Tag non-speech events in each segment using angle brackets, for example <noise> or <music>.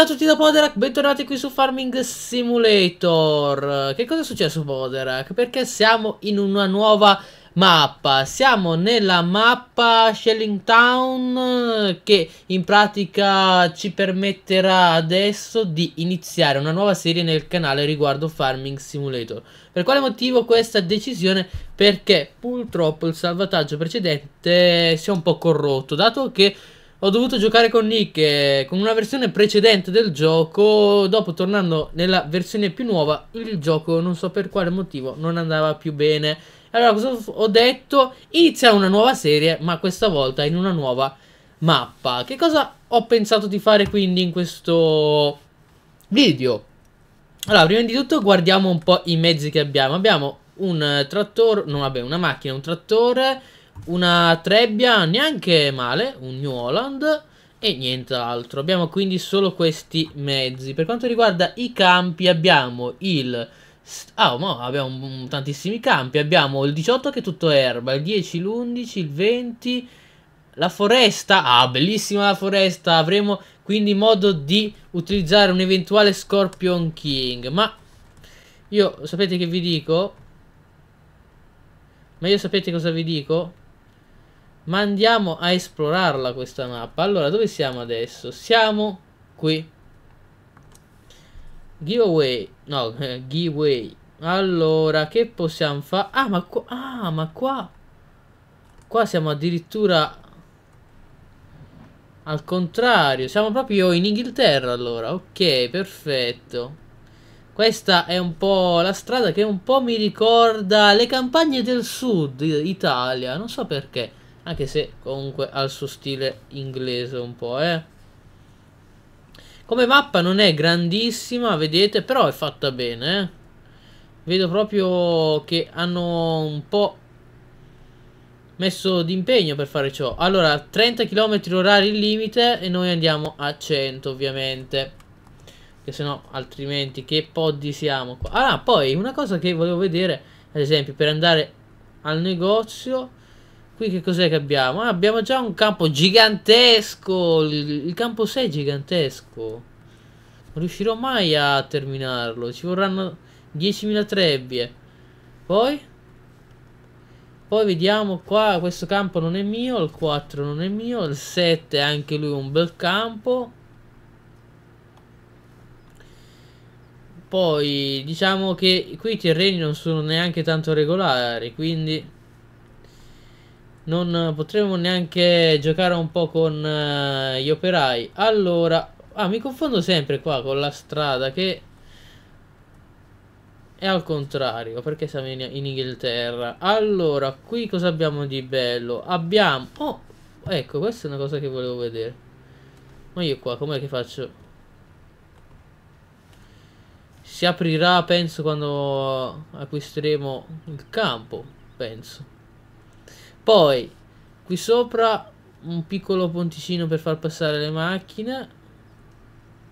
Ciao a tutti da Poderac, bentornati qui su Farming Simulator Che cosa è successo Poderac? Perché siamo in una nuova mappa Siamo nella mappa Shelling Town Che in pratica ci permetterà adesso di iniziare una nuova serie nel canale riguardo Farming Simulator Per quale motivo questa decisione? Perché purtroppo il salvataggio precedente si è un po' corrotto Dato che ho dovuto giocare con Nick eh, con una versione precedente del gioco, dopo tornando nella versione più nuova il gioco non so per quale motivo non andava più bene. Allora cosa ho detto? Inizia una nuova serie, ma questa volta in una nuova mappa. Che cosa ho pensato di fare quindi in questo video? Allora, prima di tutto guardiamo un po' i mezzi che abbiamo. Abbiamo un trattore, non vabbè, una macchina, un trattore una trebbia neanche male, un New Holland e nient'altro. Abbiamo quindi solo questi mezzi. Per quanto riguarda i campi abbiamo il... Ah, no, abbiamo tantissimi campi. Abbiamo il 18 che è tutto erba, il 10, l'11, il 20... La foresta, ah bellissima la foresta, avremo quindi modo di utilizzare un eventuale Scorpion King, ma io sapete che vi dico? Ma io sapete cosa vi dico? Ma andiamo a esplorarla questa mappa. Allora, dove siamo adesso? Siamo qui. Giveaway. No, <laughs> giveaway. Allora, che possiamo fare? Ah, ma qua... Ah, ma qua... Qua siamo addirittura... Al contrario, siamo proprio in Inghilterra allora. Ok, perfetto. Questa è un po' la strada che un po' mi ricorda le campagne del sud Italia, non so perché anche se comunque ha il suo stile inglese un po', eh. Come mappa non è grandissima, vedete, però è fatta bene, eh. Vedo proprio che hanno un po' messo d'impegno per fare ciò. Allora, 30 km orari il limite e noi andiamo a 100 ovviamente. Che se no, altrimenti, che poddi siamo qua. Ah, poi, una cosa che volevo vedere, ad esempio, per andare al negozio Qui che cos'è che abbiamo? Ah, abbiamo già un campo gigantesco. Il, il campo 6 è gigantesco. Non riuscirò mai a terminarlo. Ci vorranno 10.000 trebbie. Poi? Poi vediamo qua, questo campo non è mio, il 4 non è mio, il 7 è anche lui un bel campo. Poi diciamo che qui i terreni non sono neanche tanto regolari, quindi non potremo neanche giocare un po' con uh, gli operai. Allora, ah, mi confondo sempre qua con la strada che è al contrario, perché siamo in, in Inghilterra. Allora, qui cosa abbiamo di bello? Abbiamo... Oh, ecco, questa è una cosa che volevo vedere. Ma io qua, com'è che faccio? Si aprirà, penso, quando acquisteremo il campo, penso. Poi qui sopra un piccolo ponticino per far passare le macchine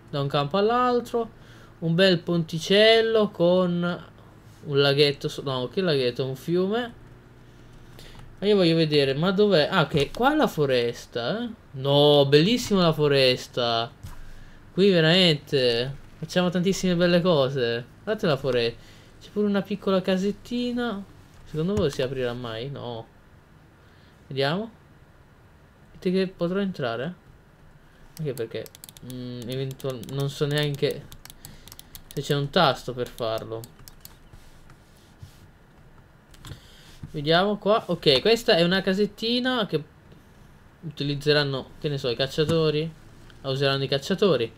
da un campo all'altro. Un bel ponticello con un laghetto, no che laghetto, un fiume. Ma io voglio vedere, ma dov'è? Ah, che okay, qua è la foresta, eh? No, bellissima la foresta. Qui veramente facciamo tantissime belle cose. Guardate la foresta. C'è pure una piccola casettina. Secondo voi si aprirà mai? No. Vediamo. Dite che potrò entrare? Anche perché mm, non so neanche se c'è un tasto per farlo. Vediamo qua. Ok, questa è una casettina che utilizzeranno, che ne so, i cacciatori. La useranno i cacciatori.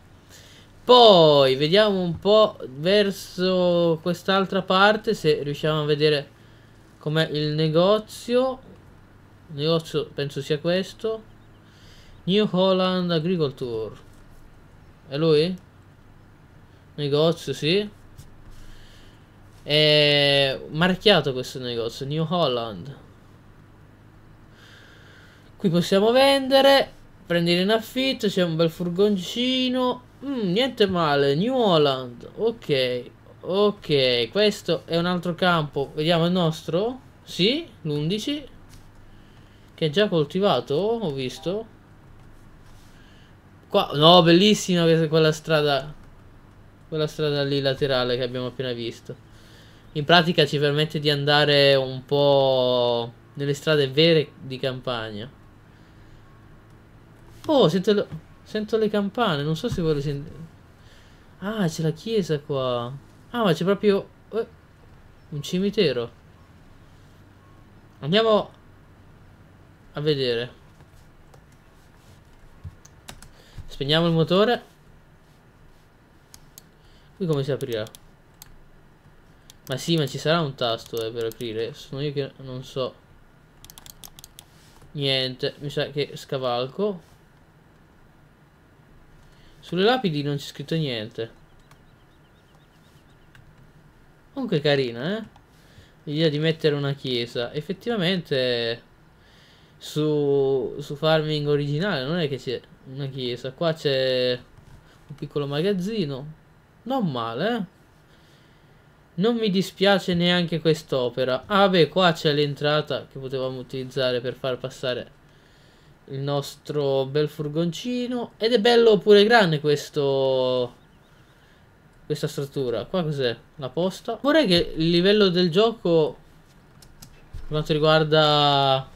Poi vediamo un po' verso quest'altra parte se riusciamo a vedere com'è il negozio negozio penso sia questo. New Holland Agriculture. È lui? Negozio, sì. È marchiato questo negozio, New Holland. Qui possiamo vendere, prendere in affitto, c'è un bel furgoncino. Mm, niente male, New Holland. Ok, ok, questo è un altro campo. Vediamo il nostro? Sì, l'11. Che è già coltivato, ho visto. Qua, no, bellissima quella strada. Quella strada lì laterale che abbiamo appena visto. In pratica ci permette di andare un po' nelle strade vere di campagna. Oh, sento, le, sento le campane, non so se voi le sentite. Ah, c'è la chiesa qua. Ah, ma c'è proprio eh, un cimitero. Andiamo a vedere spegniamo il motore qui come si aprirà ma sì ma ci sarà un tasto eh, per aprire sono io che non so niente mi sa che scavalco sulle lapidi non c'è scritto niente comunque carina eh l'idea di mettere una chiesa effettivamente su, su farming originale non è che c'è una chiesa qua c'è un piccolo magazzino non male eh. non mi dispiace neanche quest'opera ah beh qua c'è l'entrata che potevamo utilizzare per far passare il nostro bel furgoncino ed è bello pure grande questo questa struttura qua cos'è? la posta vorrei che il livello del gioco per quanto riguarda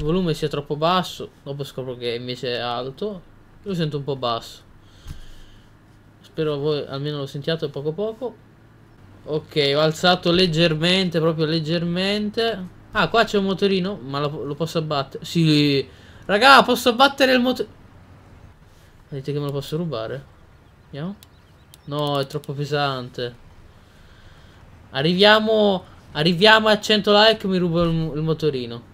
il volume sia troppo basso dopo scopro che invece è alto lo sento un po' basso spero voi almeno lo sentiate poco poco ok ho alzato leggermente proprio leggermente ah qua c'è un motorino ma lo, lo posso abbattere sì raga posso abbattere il motore dite che me lo posso rubare andiamo no è troppo pesante arriviamo arriviamo a 100 like mi rubo il, il motorino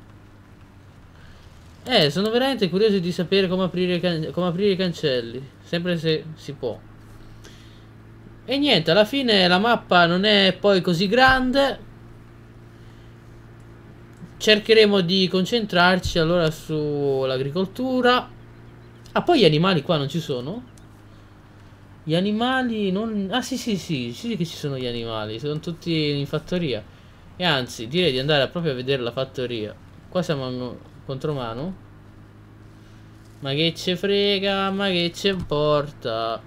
eh, sono veramente curioso di sapere come aprire, come aprire i cancelli. Sempre se si può. E niente, alla fine la mappa non è poi così grande. Cercheremo di concentrarci allora sull'agricoltura. Ah, poi gli animali qua non ci sono? Gli animali non... Ah sì sì sì, sì che ci sono gli animali, sono tutti in fattoria. E anzi, direi di andare proprio a vedere la fattoria. Qua siamo... Contromano. Ma che ce frega, ma che ce importa.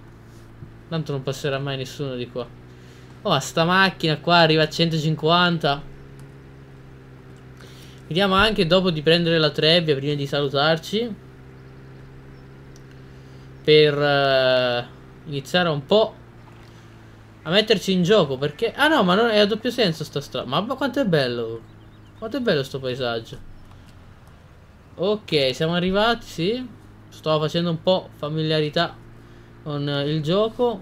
Tanto non passerà mai nessuno di qua. Oh, sta macchina qua arriva a 150. Vediamo anche dopo di prendere la trebbia, prima di salutarci. Per uh, iniziare un po' a metterci in gioco perché... Ah no, ma non è a doppio senso sta strada. Ma, ma quanto è bello. Quanto è bello sto paesaggio. Ok, siamo arrivati, sì. Sto facendo un po' familiarità con eh, il gioco.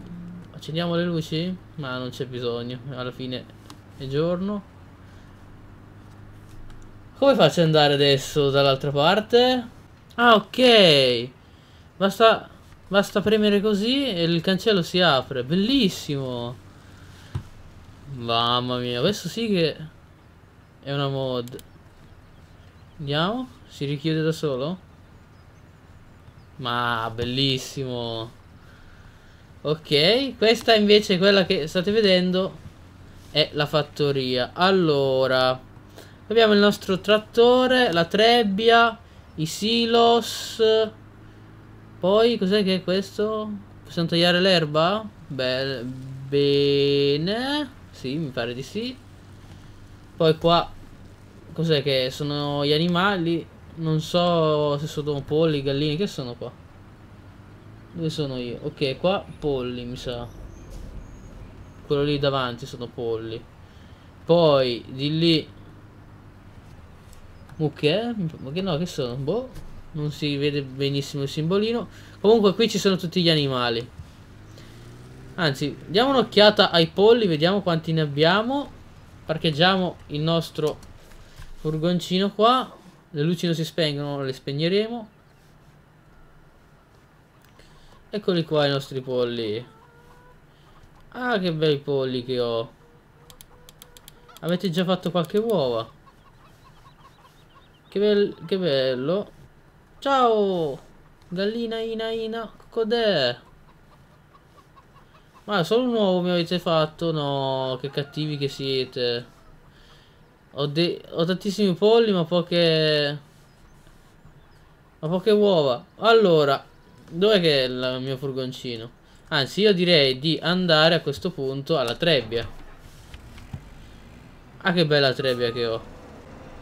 Accendiamo le luci? Ma non c'è bisogno, alla fine è giorno. Come faccio ad andare adesso dall'altra parte? Ah, ok. Basta, basta premere così e il cancello si apre. Bellissimo. Mamma mia, questo sì che è una mod. Andiamo? Si richiude da solo? Ma bellissimo Ok Questa invece è quella che state vedendo È la fattoria Allora Abbiamo il nostro trattore La trebbia I silos Poi cos'è che è questo? Possiamo tagliare l'erba? Bene Sì mi pare di sì Poi qua Cos'è che sono gli animali? Non so se sono polli, gallini che sono qua? Dove sono io? Ok, qua polli mi sa. Quello lì davanti sono polli. Poi di lì... Mucche? Ma che no, che sono? Boh. Non si vede benissimo il simbolino. Comunque qui ci sono tutti gli animali. Anzi, diamo un'occhiata ai polli, vediamo quanti ne abbiamo. Parcheggiamo il nostro Furgoncino qua. Le luci non si spengono, le spegneremo. Eccoli qua i nostri polli. Ah, che bei polli che ho. Avete già fatto qualche uova. Che, be che bello. Ciao! Gallina, ina, ina, cod'è? Ma solo un uovo mi avete fatto? No, che cattivi che siete. Ho, ho tantissimi polli ma poche... Ma poche uova. Allora, dov'è che è il mio furgoncino? Anzi, io direi di andare a questo punto alla trebbia. Ah, che bella trebbia che ho.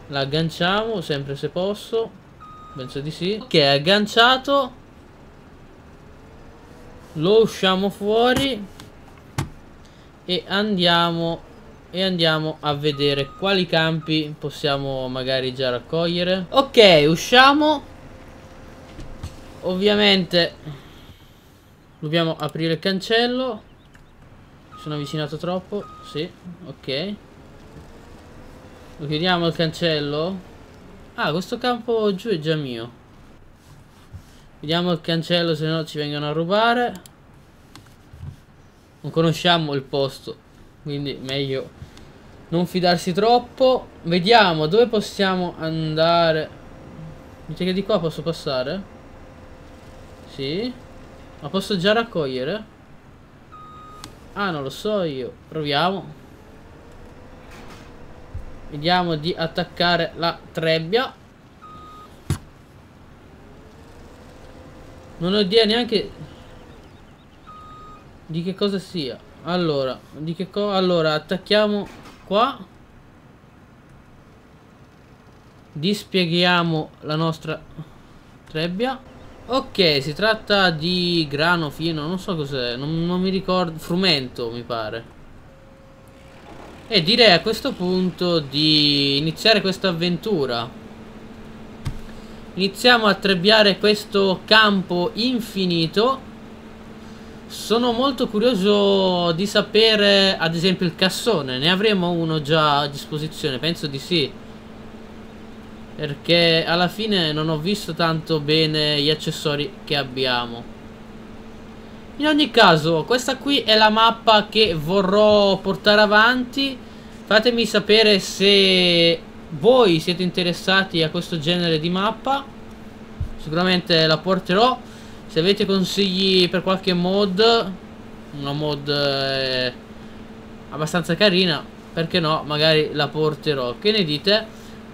La agganciamo, sempre se posso. Penso di sì. Ok, agganciato. Lo usciamo fuori. E andiamo e andiamo a vedere quali campi possiamo magari già raccogliere. Ok, usciamo. Ovviamente dobbiamo aprire il cancello. Sono avvicinato troppo, sì, ok. Lo chiudiamo il cancello. Ah, questo campo giù è già mio. Chiudiamo il cancello, se no ci vengono a rubare. Non conosciamo il posto quindi meglio non fidarsi troppo. Vediamo dove possiamo andare. Mi che di qua posso passare? Sì. Ma posso già raccogliere? Ah, non lo so io. Proviamo. Vediamo di attaccare la trebbia. Non ho idea neanche di che cosa sia. Allora, di che cosa? Allora, attacchiamo qua. Dispieghiamo la nostra trebbia. Ok, si tratta di grano fino, non so cos'è, non, non mi ricordo, frumento mi pare. E direi a questo punto di iniziare questa avventura. Iniziamo a trebbiare questo campo infinito sono molto curioso di sapere, ad esempio, il cassone. Ne avremo uno già a disposizione? Penso di sì. Perché alla fine non ho visto tanto bene gli accessori che abbiamo. In ogni caso, questa qui è la mappa che vorrò portare avanti. Fatemi sapere se voi siete interessati a questo genere di mappa. Sicuramente la porterò. Se avete consigli per qualche mod Una mod eh, abbastanza carina Perché no, magari la porterò Che ne dite?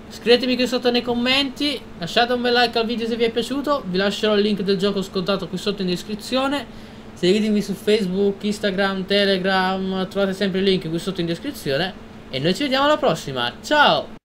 Scrivetemi qui sotto nei commenti Lasciate un bel like al video se vi è piaciuto Vi lascerò il link del gioco scontato qui sotto in descrizione Seguitemi su Facebook, Instagram, Telegram Trovate sempre il link qui sotto in descrizione E noi ci vediamo alla prossima Ciao